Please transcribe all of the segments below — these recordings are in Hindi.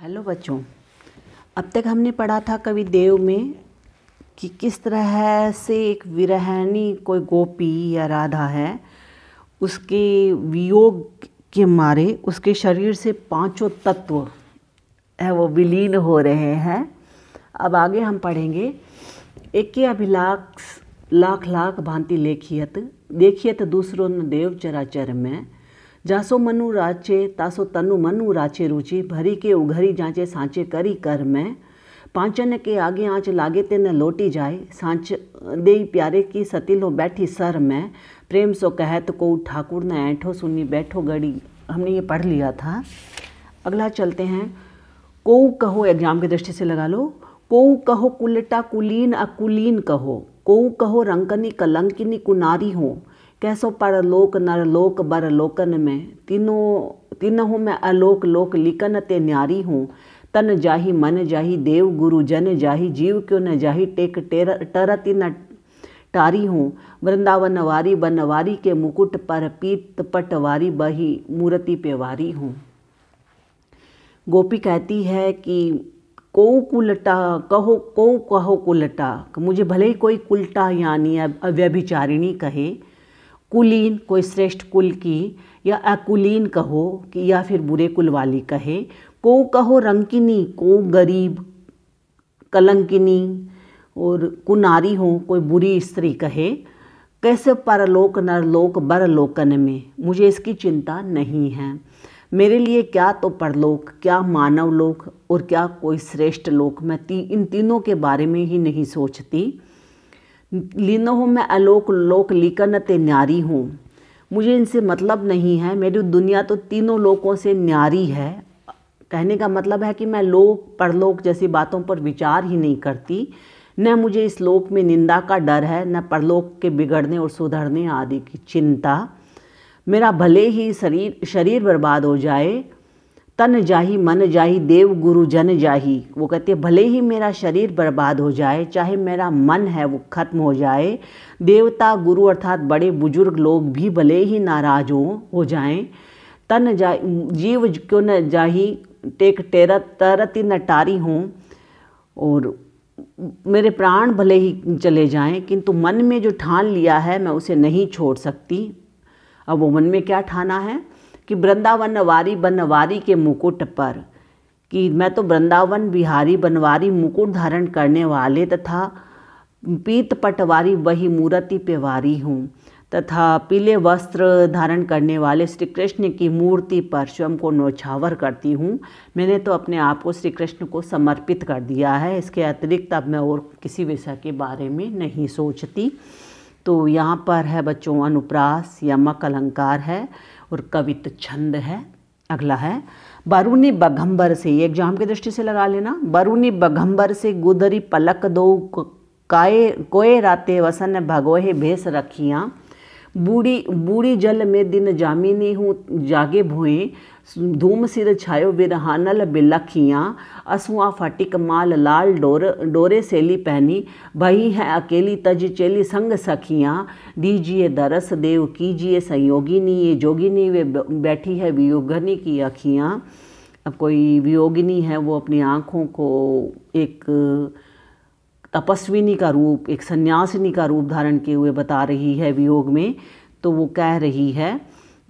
हेलो बच्चों अब तक हमने पढ़ा था कवि देव में कि किस तरह से एक विरहणी कोई गोपी या राधा है उसके वियोग के मारे उसके शरीर से पांचों तत्व है वो विलीन हो रहे हैं अब आगे हम पढ़ेंगे एक अभिलाक्ष लाख लाख भांति लेखियत देखियत दूसरों ने देव चराचर में जासो मनु राचे तासो तनु मनु राचे रुचि भरी के उघरी जाचे सांचे करी कर मैं पांचन के आगे आँच लागे ते न लोटी जाए सांच दे प्यारे की सतीलो बैठी सर में प्रेम सो कहत को ठाकुर न ऐठो सुनी बैठो गड़ी हमने ये पढ़ लिया था अगला चलते हैं को कहो एग्जाम की दृष्टि से लगा लो को कहो कुलटा कुलीन अकुलीन कहो को कहो रंकनी कलंकिनी कुनारी हो कैसो परलोक नरलोक बरलोकन में तीनों तीनहु में अलोक लोक लिकन ते न्यारी हूँ तन जाही मन जाही देव गुरु जन जाही जीव क्यों न जाही टेक टेर टरती न टारी हूँ वृंदावन वारी बनवारी के मुकुट पर पीत पटवारी बही मूर्ति पे वारी हूँ गोपी कहती है कि को कुलटा कहो को कहो कुलटा मुझे भले ही कोई कुलटा यानी व्यभिचारिणी कहे कुलीन कोई श्रेष्ठ कुल की या अकुलीन कहो कि या फिर बुरे कुल वाली कहे को कहो रंकिनी को गरीब कलंकिनी और कुनारी हो कोई बुरी स्त्री कहे कैसे परलोक नरलोक बरलोकन में मुझे इसकी चिंता नहीं है मेरे लिए क्या तो परलोक क्या मानव लोक और क्या कोई श्रेष्ठ लोक मैं ती, इन तीनों के बारे में ही नहीं सोचती लीनो हूँ मैं अलोक लोक लीकन ते न्यारी हूँ मुझे इनसे मतलब नहीं है मेरी दुनिया तो तीनों लोकों से न्यारी है कहने का मतलब है कि मैं लोक परलोक जैसी बातों पर विचार ही नहीं करती न मुझे इस लोक में निंदा का डर है न परलोक के बिगड़ने और सुधरने आदि की चिंता मेरा भले ही शरीर शरीर बर्बाद हो जाए तन जाही मन जाही देव गुरु जन जाही वो कहते हैं भले ही मेरा शरीर बर्बाद हो जाए चाहे मेरा मन है वो खत्म हो जाए देवता गुरु अर्थात बड़े बुजुर्ग लोग भी भले ही नाराज हो हो जाएं तन जा जीव क्यों न जाही टेक टेरत तरती न टारी हूँ और मेरे प्राण भले ही चले जाएं किंतु मन में जो ठान लिया है मैं उसे नहीं छोड़ सकती अब वो मन में क्या ठाना है कि वृंदावन वारी बनवारी के मुकुट पर कि मैं तो वृंदावन बिहारी बनवारी मुकुट धारण करने वाले तथा पीत पटवारी वही मूर्ति पे वारी हूँ तथा पीले वस्त्र धारण करने वाले श्री कृष्ण की मूर्ति पर स्वयं को नौछावर करती हूँ मैंने तो अपने आप को श्री कृष्ण को समर्पित कर दिया है इसके अतिरिक्त अब मैं और किसी विषय के बारे में नहीं सोचती तो यहाँ पर है बच्चों अनुप्रास यमक अलंकार है और कवित छंद है अगला है बारूनी बघम्बर से ये एग्जाम की दृष्टि से लगा लेना बारूनी बघम्बर से गुदरी पलक दो काए कोए राते वसन भगोहे भेस रखियाँ बूढ़ी बूढ़ी जल में दिन जामिनी हूँ जागे भुए धूम सिर छायो विरहानल बिलखियाँ असुआ फटिक माल लाल डोर डोरे सेली पहनी भई है अकेली तज चेली संग सखियाँ दीजिए दरस देव कीजिए संयोगिनी ये जोगिनी वे बैठी है वियोगनी की अखियाँ अब कोई वियोगिनी है वो अपनी आँखों को एक तपस्विनी का रूप एक सन्यासिनी का रूप धारण किए हुए बता रही है वियोग में तो वो कह रही है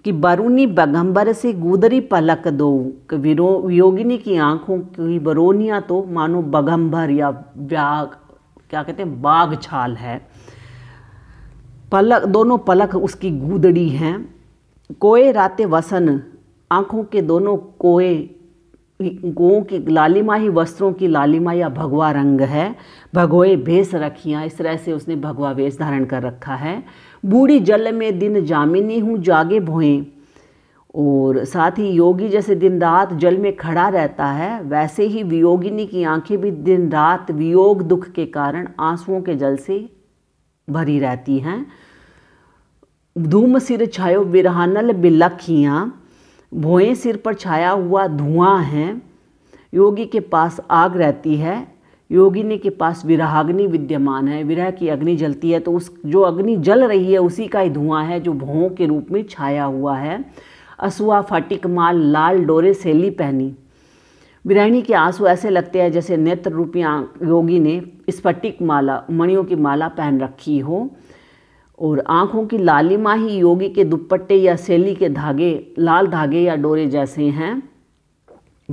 कि बरूनी बगम्बर से गूदरी पलक दो योगिनी की आंखों की बरोनिया तो मानो बगम्बर या व्याग क्या कहते हैं बाघ छाल है पलक दोनों पलक उसकी गूदड़ी हैं कोए राते वसन आंखों के दोनों कोए गों की लालिमा ही वस्त्रों की लालिमा या भगवा रंग है भगोए भेष रखियाँ इस तरह से उसने भगवा वेश धारण कर रखा है बूढ़ी जल में दिन जामिनी हूँ जागे भोएं और साथ ही योगी जैसे दिन रात जल में खड़ा रहता है वैसे ही वियोगिनी की आंखें भी दिन रात वियोग दुख के कारण आंसुओं के जल से भरी रहती हैं धूम सिर छायो विरहानल बिलखियाँ भोएं सिर पर छाया हुआ धुआं है योगी के पास आग रहती है योगिनी के पास विराग्नि विद्यमान है विरह की अग्नि जलती है तो उस जो अग्नि जल रही है उसी का ही धुआं है जो भों के रूप में छाया हुआ है असुआ फाटिक माल लाल डोरे सेली पहनी विराहिणी के आंसू ऐसे लगते हैं जैसे नेत्र रूपी योगी ने स्फटिक माला मणियों की माला पहन रखी हो और आँखों की लालिमा ही योगी के दुपट्टे या सेली के धागे लाल धागे या डोरे जैसे हैं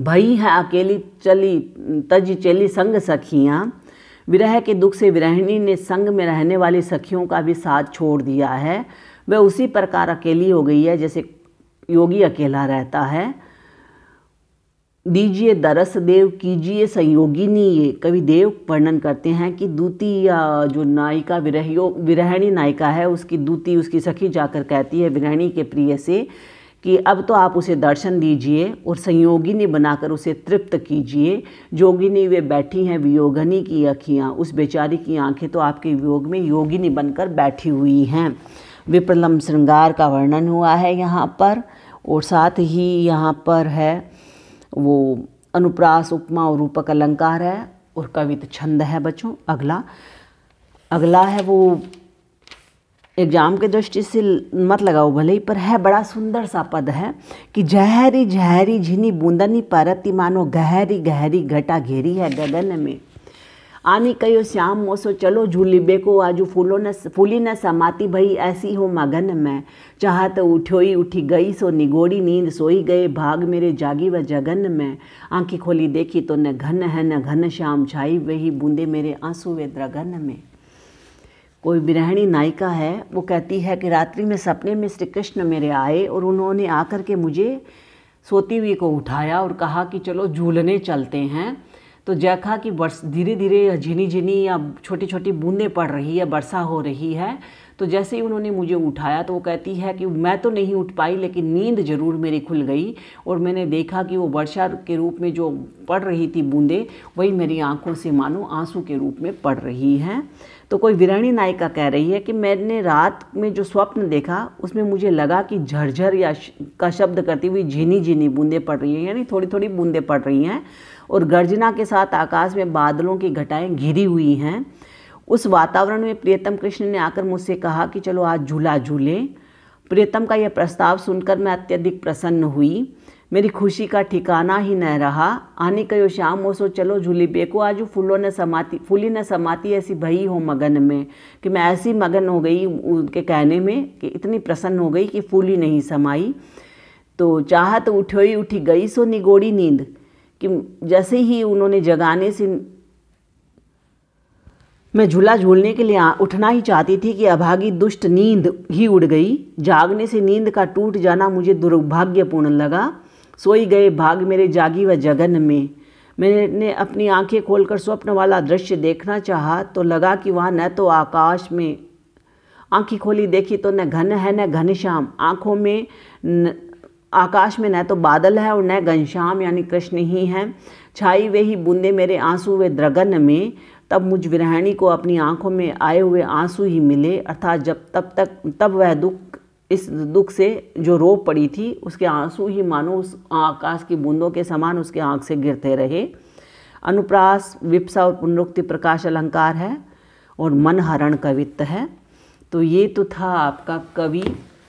भई है अकेली चली तज चली संग सखियाँ विरह के दुख से विरहिणी ने संग में रहने वाली सखियों का भी साथ छोड़ दिया है वह उसी प्रकार अकेली हो गई है जैसे योगी अकेला रहता है दीजिए दरस देव कीजिए संयोगिनी ये कवि देव वर्णन करते हैं कि दूती या जो नायिका विरहियो विरहिणी नायिका है उसकी दूती उसकी सखी जाकर कहती है विरहिणी के प्रिय से कि अब तो आप उसे दर्शन दीजिए और संयोगिनी बनाकर उसे तृप्त कीजिए जोगिनी वे बैठी हैं वियोगनी की अखियाँ उस बेचारी की आंखें तो आपके योग में योगिनी बनकर बैठी हुई हैं विप्रलम श्रृंगार का वर्णन हुआ है यहाँ पर और साथ ही यहाँ पर है वो अनुप्रास उपमा और रूपक अलंकार है और कवित छंद है बच्चों अगला अगला है वो एग्ज़ाम के दृष्टि से मत लगाओ भले ही पर है बड़ा सुंदर सा पद है कि जहरी जहरी झिनी बूंदनी परती मानो गहरी गहरी घटा घेरी है गगन में आनी कहो श्याम मोसो चलो झूली को आजू फूलो न फूली न समाती भई ऐसी हो मगन में चाह तो उठ्यो ही उठी गई सो निगोड़ी नींद सोई गए भाग मेरे जागी व जगन में आंखी खोली देखी तो न घन है न घन श्याम छाई वही बूंदे मेरे आंसू वे द्रगन में कोई बिरहणी नायिका है वो कहती है कि रात्रि में सपने में श्री कृष्ण मेरे आए और उन्होंने आकर के मुझे सोती हुई को उठाया और कहा कि चलो झूलने चलते हैं तो जैखा कि बरस धीरे धीरे झिनी झिनी या छोटी छोटी बूंदें पड़ रही है वर्षा हो रही है तो जैसे ही उन्होंने मुझे उठाया तो वो कहती है कि मैं तो नहीं उठ पाई लेकिन नींद जरूर मेरी खुल गई और मैंने देखा कि वो वर्षा के रूप में जो पड़ रही थी बूंदें वही मेरी आंखों से मानो आंसू के रूप में पड़ रही हैं तो कोई विरणी नायिका कह रही है कि मैंने रात में जो स्वप्न देखा उसमें मुझे लगा कि झरझर या का शब्द करती हुई झीनी झीनी बूंदें पड़ रही हैं यानी थोड़ी थोड़ी बूंदें पड़ रही हैं और गर्जना के साथ आकाश में बादलों की घटाएं घिरी हुई हैं उस वातावरण में प्रियतम कृष्ण ने आकर मुझसे कहा कि चलो आज झूला झूलें प्रियतम का यह प्रस्ताव सुनकर मैं अत्यधिक प्रसन्न हुई मेरी खुशी का ठिकाना ही न रहा आने कहो शाम हो सो चलो झूली बेको आज फूलों ने समाती फूली ने समाती ऐसी भई हो मगन में कि मैं ऐसी मगन हो गई उनके कहने में कि इतनी प्रसन्न हो गई कि फूली नहीं समाई तो चाहत उठो ही उठी गई सो निगोड़ी नींद कि जैसे ही उन्होंने जगाने से मैं झूला झूलने के लिए उठना ही चाहती थी कि अभागी दुष्ट नींद ही उड़ गई जागने से नींद का टूट जाना मुझे दुर्भाग्यपूर्ण लगा सोई गए भाग मेरे जागी व जगन में मैंने अपनी आंखें खोलकर स्वप्न वाला दृश्य देखना चाहा तो लगा कि वहाँ न तो आकाश में आंखें खोली देखी तो न घन है न घनश्याम आँखों में न, आकाश में न तो बादल है और न घनश्याम यानी कृष्ण ही हैं छाई वे ही बूंदे मेरे आंसू वे द्रगन में तब मुझ विरहिणी को अपनी आंखों में आए हुए आंसू ही मिले अर्थात जब तब तक तब वह दुख इस दुख से जो रो पड़ी थी उसके आंसू ही मानो उस आकाश की बूंदों के समान उसके आँख से गिरते रहे अनुप्रास विप्सा और पुनरुक्ति प्रकाश अलंकार है और मन हरण कवित्व है तो ये तो था आपका कवि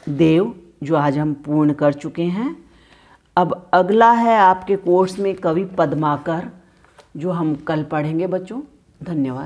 देव जो आज हम पूर्ण कर चुके हैं अब अगला है आपके कोर्स में कवि पद्माकर जो हम कल पढ़ेंगे बच्चों धन्यवाद